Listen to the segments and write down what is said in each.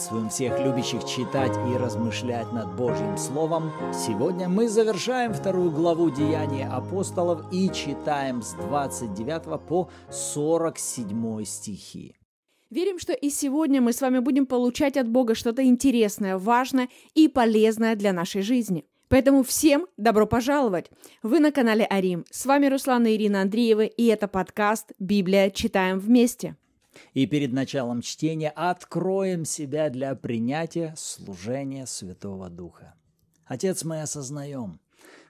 Приветствуем всех любящих читать и размышлять над Божьим Словом. Сегодня мы завершаем вторую главу Деяния апостолов и читаем с 29 по 47 стихи. Верим, что и сегодня мы с вами будем получать от Бога что-то интересное, важное и полезное для нашей жизни. Поэтому всем добро пожаловать! Вы на канале Арим. С вами Руслана Ирина Андреева, и это подкаст «Библия. Читаем вместе» и перед началом чтения откроем себя для принятия служения Святого Духа. Отец, мы осознаем,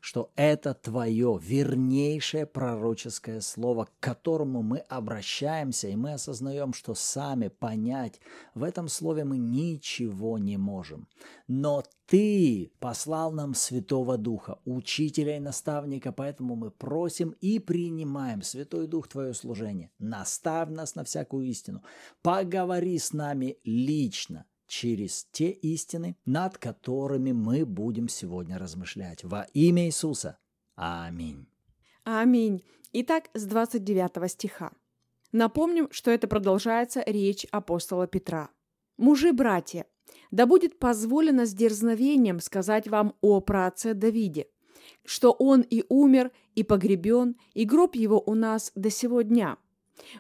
что это твое вернейшее пророческое слово, к которому мы обращаемся, и мы осознаем, что сами понять в этом слове мы ничего не можем. Но ты послал нам Святого Духа, учителя и наставника, поэтому мы просим и принимаем, Святой Дух, твое служение. Наставь нас на всякую истину. Поговори с нами лично через те истины, над которыми мы будем сегодня размышлять. Во имя Иисуса. Аминь. Аминь. Итак, с 29 стиха. Напомним, что это продолжается речь апостола Петра. «Мужи-братья, да будет позволено с дерзновением сказать вам о праце Давиде, что он и умер, и погребен, и гроб его у нас до сего дня –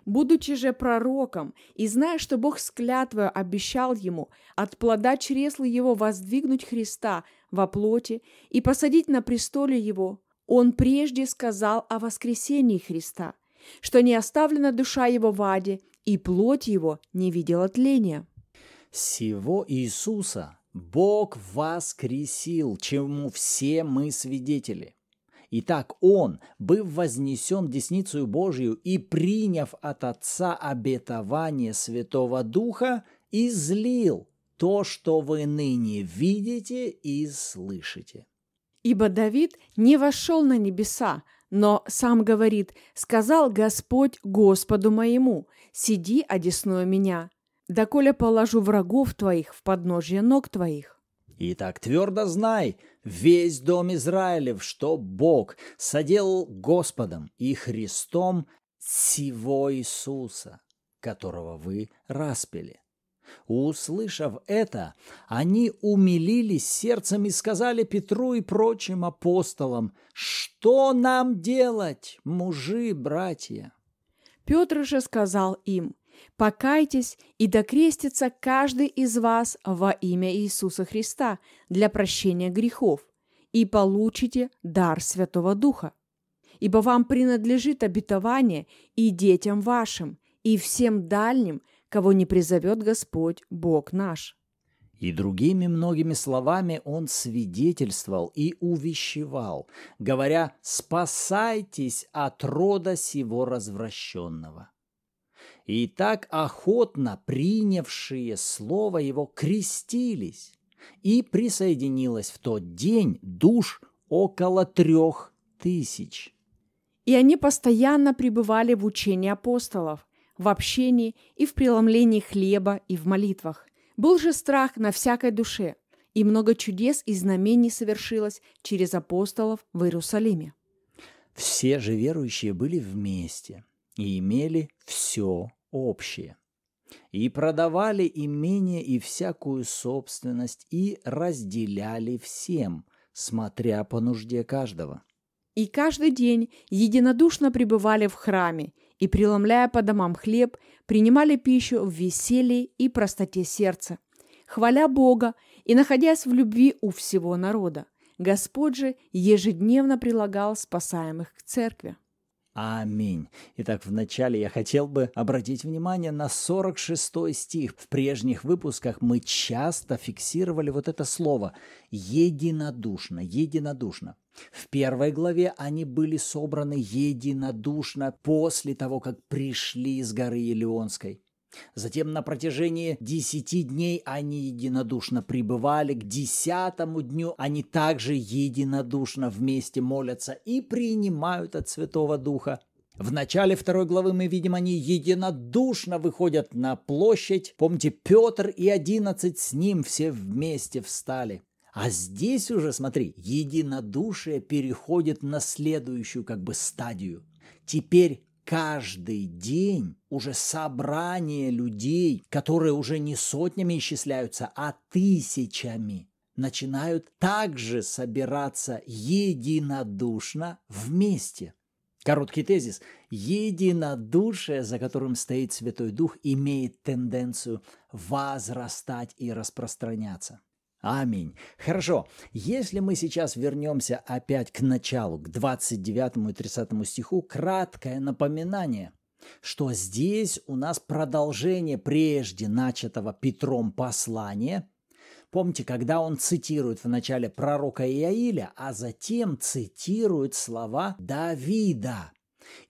Будучи же пророком и зная, что Бог с клятвою обещал ему от плода чресла его воздвигнуть Христа во плоти и посадить на престоле его, он прежде сказал о воскресении Христа, что не оставлена душа его в аде, и плоть его не видела тления. Сего Иисуса Бог воскресил, чему все мы свидетели. Итак, он, быв вознесен десницею Божию и приняв от Отца обетование Святого Духа, излил то, что вы ныне видите и слышите. Ибо Давид не вошел на небеса, но сам говорит, сказал Господь Господу моему, сиди одесную меня, доколе положу врагов твоих в подножье ног твоих. Итак, твердо знай, весь дом Израилев, что Бог содел Господом и Христом сего Иисуса, которого вы распили». Услышав это, они умилились сердцем и сказали Петру и прочим апостолам, «Что нам делать, мужи, братья?» Петр же сказал им, покайтесь и докрестится каждый из вас во имя Иисуса Христа для прощения грехов, и получите дар Святого Духа. Ибо вам принадлежит обетование и детям вашим, и всем дальним, кого не призовет Господь Бог наш». И другими многими словами он свидетельствовал и увещевал, говоря «Спасайтесь от рода сего развращенного» и так охотно принявшие слово его крестились, и присоединилось в тот день душ около трех тысяч. И они постоянно пребывали в учении апостолов, в общении и в преломлении хлеба и в молитвах. Был же страх на всякой душе, и много чудес и знамений совершилось через апостолов в Иерусалиме. Все же верующие были вместе – и имели все общее. И продавали имение и всякую собственность, и разделяли всем, смотря по нужде каждого. И каждый день единодушно пребывали в храме, и, преломляя по домам хлеб, принимали пищу в веселье и простоте сердца, хваля Бога и находясь в любви у всего народа. Господь же ежедневно прилагал спасаемых к церкви. Аминь. Итак, вначале я хотел бы обратить внимание на 46 стих. В прежних выпусках мы часто фиксировали вот это слово «единодушно», «единодушно». В первой главе они были собраны единодушно после того, как пришли из горы Елеонской. Затем на протяжении десяти дней они единодушно пребывали, к десятому дню они также единодушно вместе молятся и принимают от Святого Духа. В начале второй главы мы видим, они единодушно выходят на площадь. Помните, Петр и одиннадцать с ним все вместе встали. А здесь уже, смотри, единодушие переходит на следующую как бы стадию. Теперь каждый день уже собрание людей, которые уже не сотнями исчисляются, а тысячами, начинают также собираться единодушно вместе. Короткий тезис. Единодушие, за которым стоит Святой Дух, имеет тенденцию возрастать и распространяться. Аминь. Хорошо. Если мы сейчас вернемся опять к началу, к 29 и 30 стиху, краткое напоминание, что здесь у нас продолжение прежде начатого Петром послания. Помните, когда он цитирует в начале пророка Иаиля, а затем цитирует слова Давида.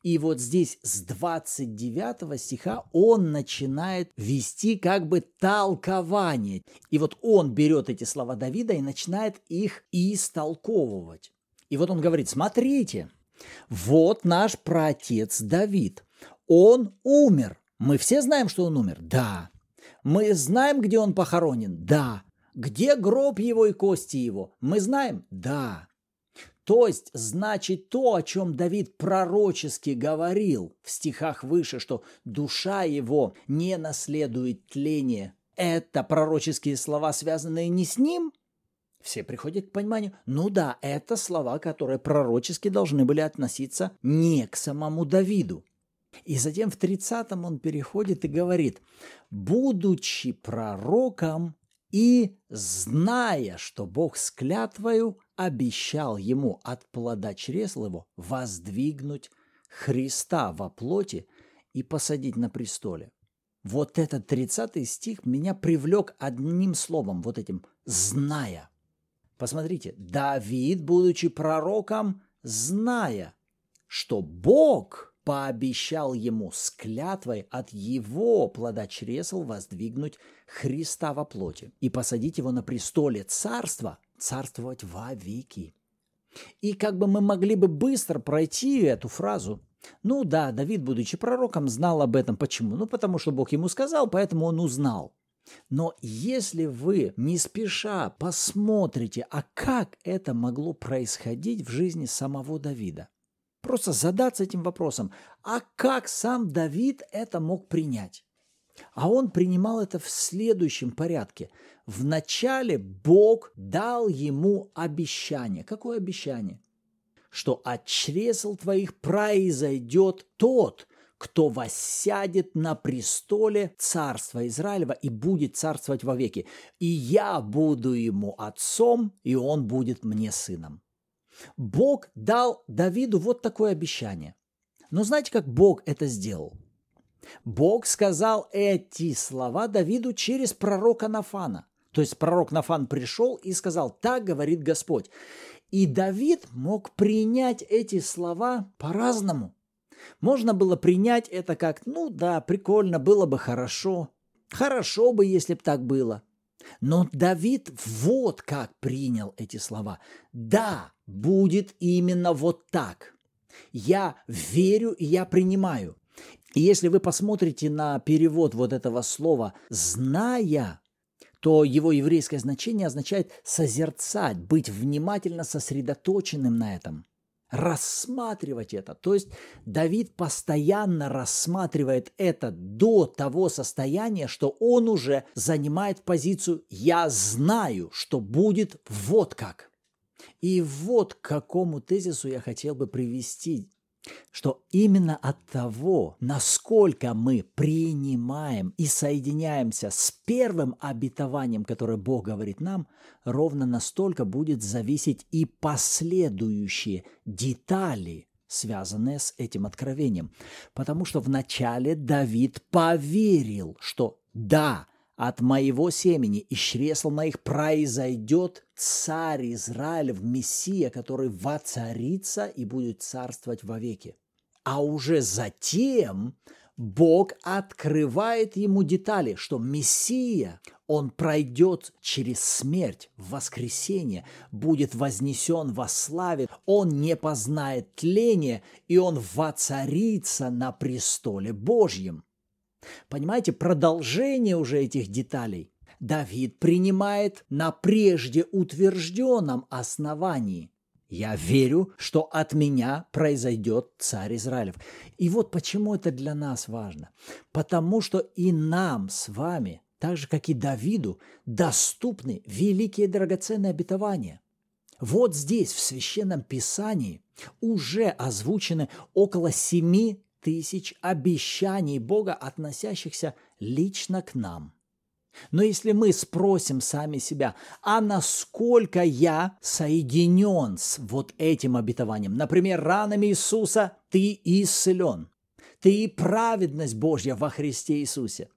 И вот здесь с 29 стиха он начинает вести как бы толкование. И вот он берет эти слова Давида и начинает их истолковывать. И вот он говорит, смотрите, вот наш протец Давид. Он умер. Мы все знаем, что он умер? Да. Мы знаем, где он похоронен? Да. Где гроб его и кости его? Мы знаем? Да. То есть, значит, то, о чем Давид пророчески говорил в стихах выше, что душа его не наследует тление. Это пророческие слова, связанные не с ним? Все приходят к пониманию, ну да, это слова, которые пророчески должны были относиться не к самому Давиду. И затем в 30-м он переходит и говорит, «Будучи пророком, и, зная, что Бог с клятвою обещал ему от плода чресл его воздвигнуть Христа во плоти и посадить на престоле. Вот этот 30 стих меня привлек одним словом, вот этим «зная». Посмотрите, Давид, будучи пророком, зная, что Бог – пообещал ему с клятвой от его плода плодочресл воздвигнуть Христа во плоти и посадить его на престоле царства, царствовать во веки. И как бы мы могли бы быстро пройти эту фразу, ну да, Давид, будучи пророком, знал об этом. Почему? Ну потому что Бог ему сказал, поэтому он узнал. Но если вы не спеша посмотрите, а как это могло происходить в жизни самого Давида – Просто задаться этим вопросом, а как сам Давид это мог принять? А он принимал это в следующем порядке. Вначале Бог дал ему обещание. Какое обещание? Что от чресл твоих произойдет тот, кто воссядет на престоле царства Израилева и будет царствовать вовеки. И я буду ему отцом, и он будет мне сыном. Бог дал Давиду вот такое обещание. Но знаете, как Бог это сделал? Бог сказал эти слова Давиду через пророка Нафана. То есть пророк Нафан пришел и сказал, так говорит Господь. И Давид мог принять эти слова по-разному. Можно было принять это как, ну да, прикольно, было бы хорошо. Хорошо бы, если бы так было. Но Давид вот как принял эти слова. Да, будет именно вот так. Я верю и я принимаю. И если вы посмотрите на перевод вот этого слова «зная», то его еврейское значение означает созерцать, быть внимательно сосредоточенным на этом, рассматривать это. То есть Давид постоянно рассматривает это до того состояния, что он уже занимает позицию «я знаю, что будет вот как». И вот к какому тезису я хотел бы привести, что именно от того, насколько мы принимаем и соединяемся с первым обетованием, которое Бог говорит нам, ровно настолько будет зависеть и последующие детали – связанные с этим откровением. Потому что вначале Давид поверил, что да, от моего семени и чресл моих произойдет царь Израиль в Мессия, который воцарится и будет царствовать вовеки. А уже затем Бог открывает ему детали, что Мессия, он пройдет через смерть, в воскресение, будет вознесен во славе, он не познает тления, и он воцарится на престоле Божьем. Понимаете, продолжение уже этих деталей Давид принимает на прежде утвержденном основании. Я верю, что от меня произойдет царь Израилев. И вот почему это для нас важно. Потому что и нам с вами, так же как и Давиду, доступны великие драгоценные обетования. Вот здесь, в Священном Писании, уже озвучены около семи тысяч обещаний Бога, относящихся лично к нам. Но если мы спросим сами себя, а насколько я соединен с вот этим обетованием, например, ранами Иисуса ты исцелен, ты праведность Божья во Христе Иисусе,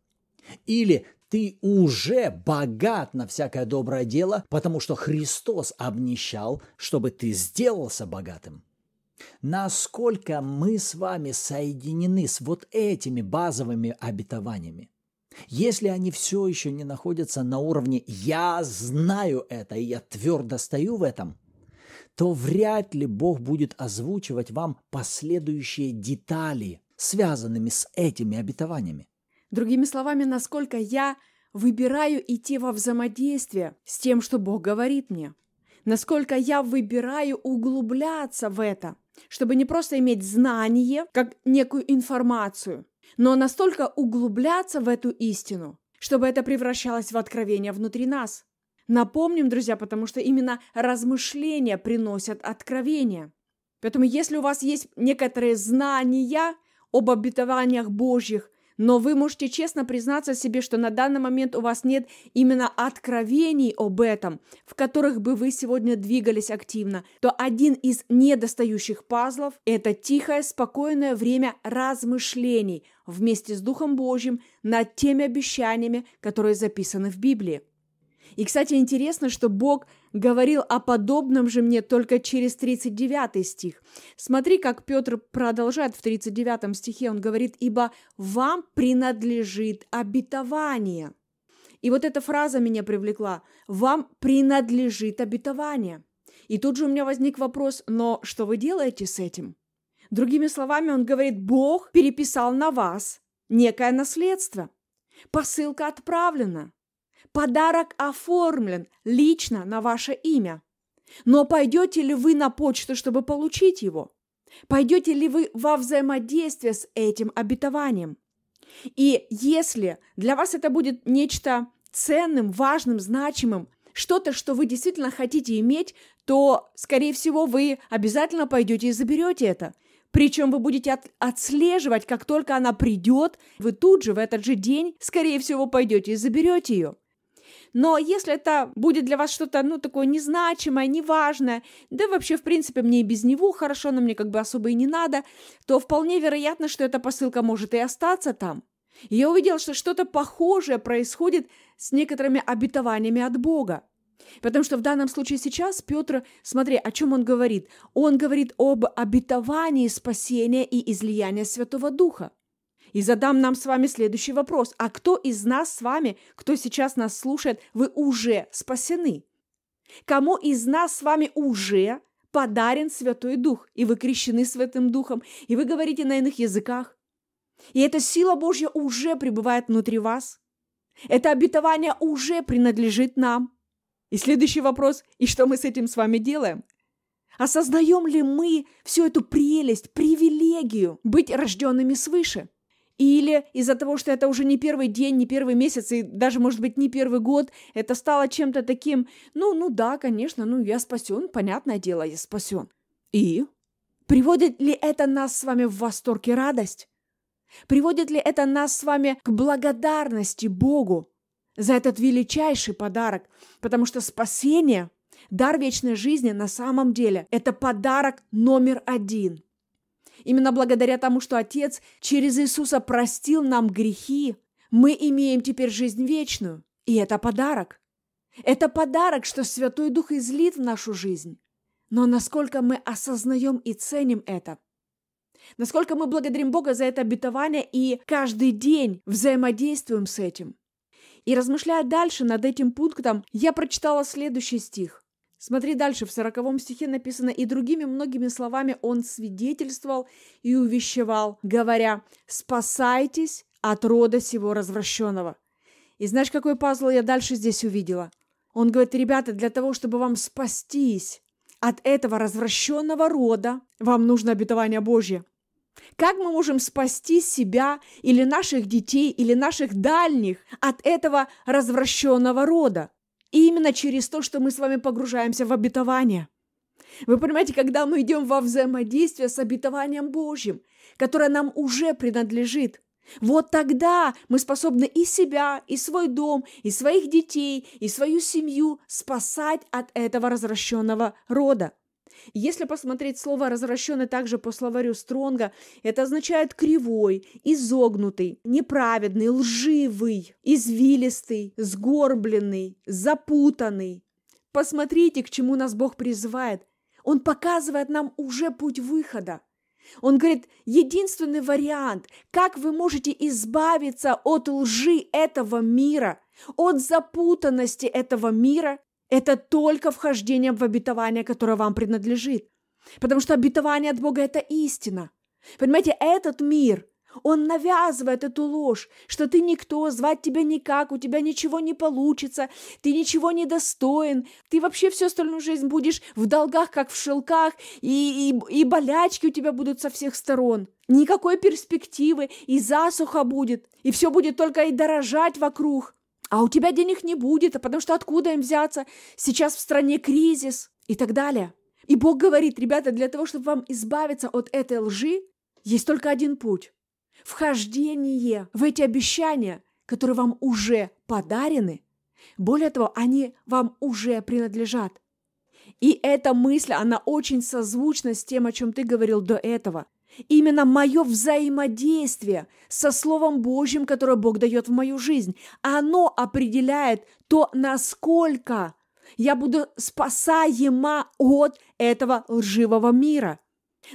или ты уже богат на всякое доброе дело, потому что Христос обнищал, чтобы ты сделался богатым. Насколько мы с вами соединены с вот этими базовыми обетованиями? Если они все еще не находятся на уровне «я знаю это, и я твердо стою в этом», то вряд ли Бог будет озвучивать вам последующие детали, связанными с этими обетованиями. Другими словами, насколько я выбираю идти во взаимодействие с тем, что Бог говорит мне, насколько я выбираю углубляться в это – чтобы не просто иметь знание, как некую информацию, но настолько углубляться в эту истину, чтобы это превращалось в откровение внутри нас. Напомним, друзья, потому что именно размышления приносят откровение. Поэтому если у вас есть некоторые знания об обетованиях Божьих, но вы можете честно признаться себе, что на данный момент у вас нет именно откровений об этом, в которых бы вы сегодня двигались активно, то один из недостающих пазлов – это тихое, спокойное время размышлений вместе с Духом Божьим над теми обещаниями, которые записаны в Библии. И, кстати, интересно, что Бог – говорил о подобном же мне только через 39 стих. Смотри, как Петр продолжает в 39 стихе, он говорит, «Ибо вам принадлежит обетование». И вот эта фраза меня привлекла. «Вам принадлежит обетование». И тут же у меня возник вопрос, но что вы делаете с этим? Другими словами, он говорит, Бог переписал на вас некое наследство. Посылка отправлена. Подарок оформлен лично на ваше имя. Но пойдете ли вы на почту, чтобы получить его? Пойдете ли вы во взаимодействие с этим обетованием? И если для вас это будет нечто ценным, важным, значимым, что-то, что вы действительно хотите иметь, то, скорее всего, вы обязательно пойдете и заберете это. Причем вы будете от, отслеживать, как только она придет, вы тут же в этот же день, скорее всего, пойдете и заберете ее. Но если это будет для вас что-то, ну, такое незначимое, неважное, да вообще, в принципе, мне и без него хорошо, но мне как бы особо и не надо, то вполне вероятно, что эта посылка может и остаться там. И я увидела, что что-то похожее происходит с некоторыми обетованиями от Бога. Потому что в данном случае сейчас Петр, смотри, о чем он говорит. Он говорит об обетовании спасения и излияния Святого Духа и задам нам с вами следующий вопрос. А кто из нас с вами, кто сейчас нас слушает, вы уже спасены? Кому из нас с вами уже подарен Святой Дух, и вы крещены Святым Духом, и вы говорите на иных языках? И эта сила Божья уже пребывает внутри вас? Это обетование уже принадлежит нам? И следующий вопрос, и что мы с этим с вами делаем? Осознаем ли мы всю эту прелесть, привилегию быть рожденными свыше? Или из-за того, что это уже не первый день, не первый месяц и даже, может быть, не первый год, это стало чем-то таким, ну, ну да, конечно, ну я спасен, понятное дело, я спасен. И? Приводит ли это нас с вами в восторг и радость? Приводит ли это нас с вами к благодарности Богу за этот величайший подарок? Потому что спасение, дар вечной жизни на самом деле – это подарок номер один. Именно благодаря тому, что Отец через Иисуса простил нам грехи, мы имеем теперь жизнь вечную. И это подарок. Это подарок, что Святой Дух излит в нашу жизнь. Но насколько мы осознаем и ценим это? Насколько мы благодарим Бога за это обетование и каждый день взаимодействуем с этим? И размышляя дальше над этим пунктом, я прочитала следующий стих. Смотри дальше, в сороковом стихе написано, «И другими многими словами он свидетельствовал и увещевал, говоря, спасайтесь от рода сего развращенного». И знаешь, какой пазл я дальше здесь увидела? Он говорит, ребята, для того, чтобы вам спастись от этого развращенного рода, вам нужно обетование Божье. Как мы можем спасти себя или наших детей, или наших дальних от этого развращенного рода? И именно через то, что мы с вами погружаемся в обетование. Вы понимаете, когда мы идем во взаимодействие с обетованием Божьим, которое нам уже принадлежит, вот тогда мы способны и себя, и свой дом, и своих детей, и свою семью спасать от этого развращенного рода. Если посмотреть слово «развращенный» также по словарю Стронга, это означает кривой, изогнутый, неправедный, лживый, извилистый, сгорбленный, запутанный. Посмотрите, к чему нас Бог призывает. Он показывает нам уже путь выхода. Он говорит, единственный вариант, как вы можете избавиться от лжи этого мира, от запутанности этого мира, это только вхождение в обетование, которое вам принадлежит. Потому что обетование от Бога – это истина. Понимаете, этот мир, он навязывает эту ложь, что ты никто, звать тебя никак, у тебя ничего не получится, ты ничего не достоин, ты вообще всю остальную жизнь будешь в долгах, как в шелках, и, и, и болячки у тебя будут со всех сторон. Никакой перспективы, и засуха будет, и все будет только и дорожать вокруг а у тебя денег не будет, а потому что откуда им взяться? Сейчас в стране кризис и так далее. И Бог говорит, ребята, для того, чтобы вам избавиться от этой лжи, есть только один путь. Вхождение в эти обещания, которые вам уже подарены. Более того, они вам уже принадлежат. И эта мысль, она очень созвучна с тем, о чем ты говорил до этого – Именно мое взаимодействие со Словом Божьим, которое Бог дает в мою жизнь, оно определяет то, насколько я буду спасаема от этого лживого мира.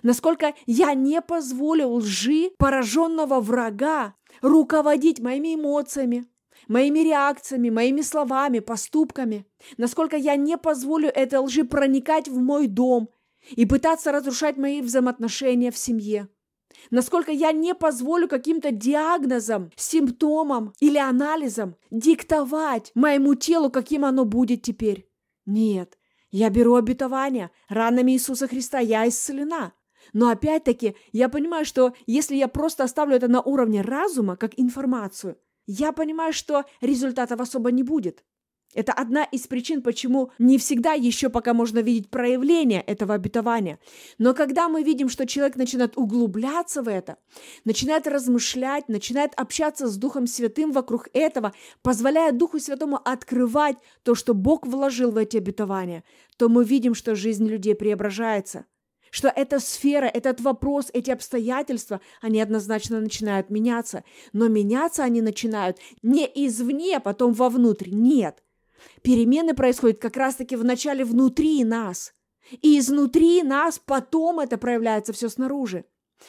Насколько я не позволю лжи пораженного врага руководить моими эмоциями, моими реакциями, моими словами, поступками. Насколько я не позволю этой лжи проникать в мой дом и пытаться разрушать мои взаимоотношения в семье. Насколько я не позволю каким-то диагнозам, симптомам или анализам диктовать моему телу, каким оно будет теперь. Нет, я беру обетование, ранами Иисуса Христа я исцелена. Но опять-таки, я понимаю, что если я просто оставлю это на уровне разума, как информацию, я понимаю, что результатов особо не будет. Это одна из причин, почему не всегда еще пока можно видеть проявление этого обетования. Но когда мы видим, что человек начинает углубляться в это, начинает размышлять, начинает общаться с Духом Святым вокруг этого, позволяя Духу Святому открывать то, что Бог вложил в эти обетования, то мы видим, что жизнь людей преображается – что эта сфера, этот вопрос, эти обстоятельства, они однозначно начинают меняться. Но меняться они начинают не извне, а потом вовнутрь. Нет. Перемены происходят как раз-таки в начале внутри нас. И изнутри нас потом это проявляется все снаружи.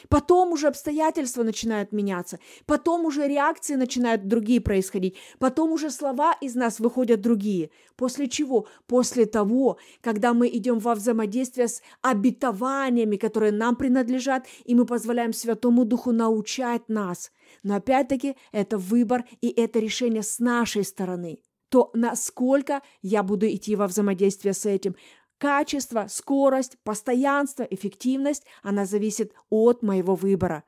Потом уже обстоятельства начинают меняться, потом уже реакции начинают другие происходить, потом уже слова из нас выходят другие. После чего? После того, когда мы идем во взаимодействие с обетованиями, которые нам принадлежат, и мы позволяем Святому Духу научать нас. Но опять-таки это выбор и это решение с нашей стороны то насколько я буду идти во взаимодействие с этим. Качество, скорость, постоянство, эффективность, она зависит от моего выбора.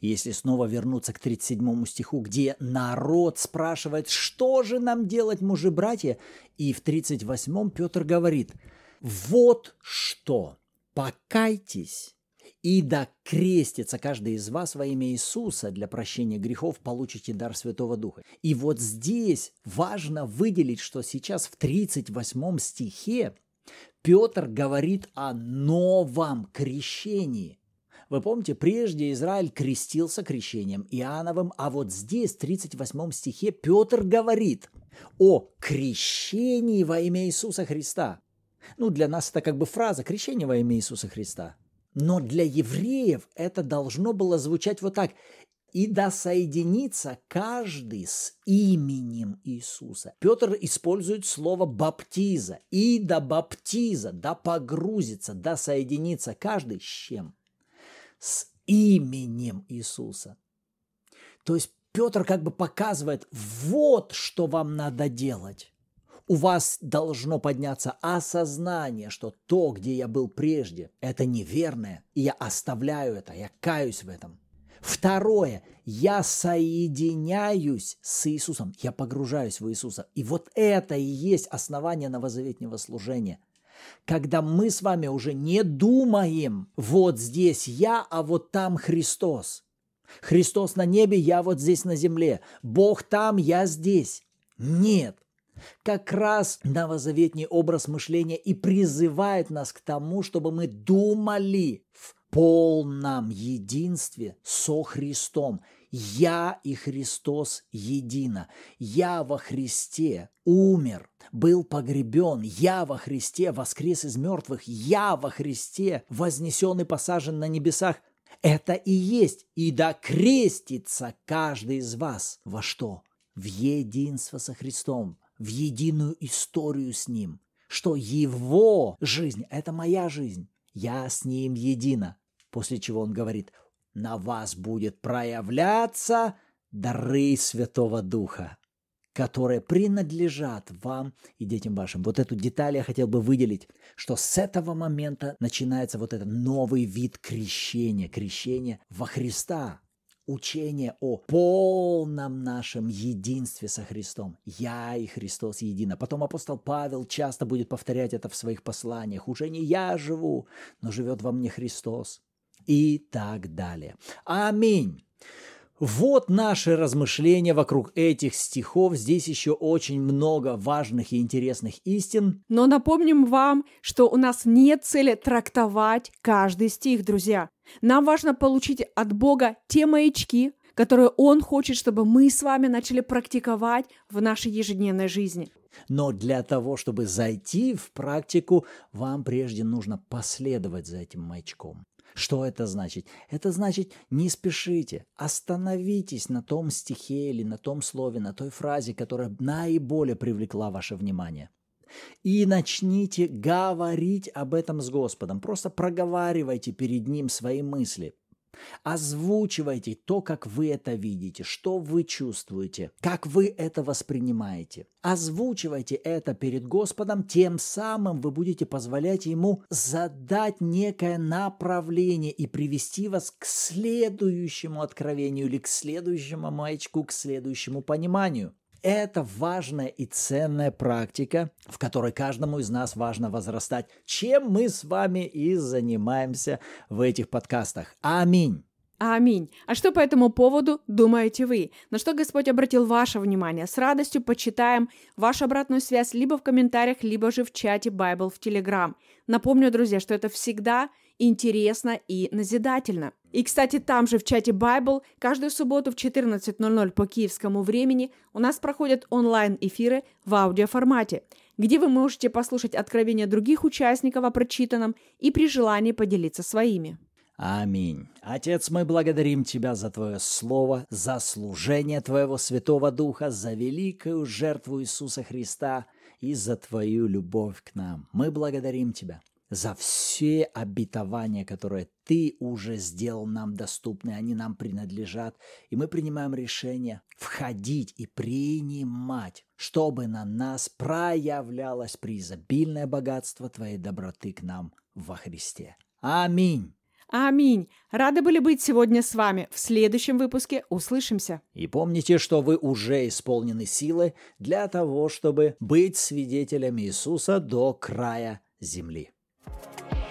Если снова вернуться к 37 стиху, где народ спрашивает, что же нам делать, мужи-братья, и в 38 Петр говорит, вот что, покайтесь и да крестится каждый из вас во имя Иисуса для прощения грехов получите дар Святого Духа. И вот здесь важно выделить, что сейчас в 38 стихе Петр говорит о новом крещении. Вы помните, прежде Израиль крестился крещением Иоанновым, а вот здесь, в 38 стихе, Петр говорит о крещении во имя Иисуса Христа. Ну, для нас это как бы фраза «крещение во имя Иисуса Христа». Но для евреев это должно было звучать вот так. И да соединится каждый с именем Иисуса. Петр использует слово «баптиза». И до баптиза, да погрузится, да соединится каждый с чем? С именем Иисуса. То есть Петр как бы показывает, вот что вам надо делать у вас должно подняться осознание, что то, где я был прежде, это неверное, и я оставляю это, я каюсь в этом. Второе, я соединяюсь с Иисусом, я погружаюсь в Иисуса. И вот это и есть основание новозаветнего служения. Когда мы с вами уже не думаем, вот здесь я, а вот там Христос. Христос на небе, я вот здесь на земле. Бог там, я здесь. Нет. Как раз новозаветний образ мышления и призывает нас к тому, чтобы мы думали в полном единстве со Христом. Я и Христос едино. Я во Христе умер, был погребен. Я во Христе воскрес из мертвых. Я во Христе вознесен и посажен на небесах. Это и есть, и да крестится каждый из вас во что? В единство со Христом, в единую историю с Ним, что Его жизнь – это моя жизнь, я с Ним едина. После чего Он говорит, на вас будет проявляться дары Святого Духа, которые принадлежат вам и детям вашим. Вот эту деталь я хотел бы выделить, что с этого момента начинается вот этот новый вид крещения, крещения во Христа, учение о полном нашем единстве со Христом. Я и Христос едино. Потом апостол Павел часто будет повторять это в своих посланиях. Уже не я живу, но живет во мне Христос. И так далее. Аминь. Вот наши размышления вокруг этих стихов. Здесь еще очень много важных и интересных истин. Но напомним вам, что у нас нет цели трактовать каждый стих, друзья. Нам важно получить от Бога те маячки, которые Он хочет, чтобы мы с вами начали практиковать в нашей ежедневной жизни. Но для того, чтобы зайти в практику, вам прежде нужно последовать за этим маячком. Что это значит? Это значит, не спешите, остановитесь на том стихе или на том слове, на той фразе, которая наиболее привлекла ваше внимание. И начните говорить об этом с Господом. Просто проговаривайте перед Ним свои мысли. Озвучивайте то, как вы это видите, что вы чувствуете, как вы это воспринимаете. Озвучивайте это перед Господом, тем самым вы будете позволять Ему задать некое направление и привести вас к следующему откровению или к следующему маячку, к следующему пониманию. Это важная и ценная практика, в которой каждому из нас важно возрастать, чем мы с вами и занимаемся в этих подкастах. Аминь. Аминь. А что по этому поводу думаете вы? На что Господь обратил ваше внимание? С радостью почитаем вашу обратную связь либо в комментариях, либо же в чате Bible в Telegram. Напомню, друзья, что это всегда интересно и назидательно. И, кстати, там же в чате Bible каждую субботу в 14.00 по киевскому времени у нас проходят онлайн-эфиры в аудиоформате, где вы можете послушать откровения других участников о прочитанном и при желании поделиться своими. Аминь. Отец, мы благодарим Тебя за Твое Слово, за служение Твоего Святого Духа, за великую жертву Иисуса Христа и за Твою любовь к нам. Мы благодарим Тебя за все обетования, которые Ты уже сделал нам доступны, они нам принадлежат, и мы принимаем решение входить и принимать, чтобы на нас проявлялось преизобильное богатство Твоей доброты к нам во Христе. Аминь. Аминь. Рады были быть сегодня с вами. В следующем выпуске услышимся. И помните, что вы уже исполнены силы для того, чтобы быть свидетелями Иисуса до края земли. thank you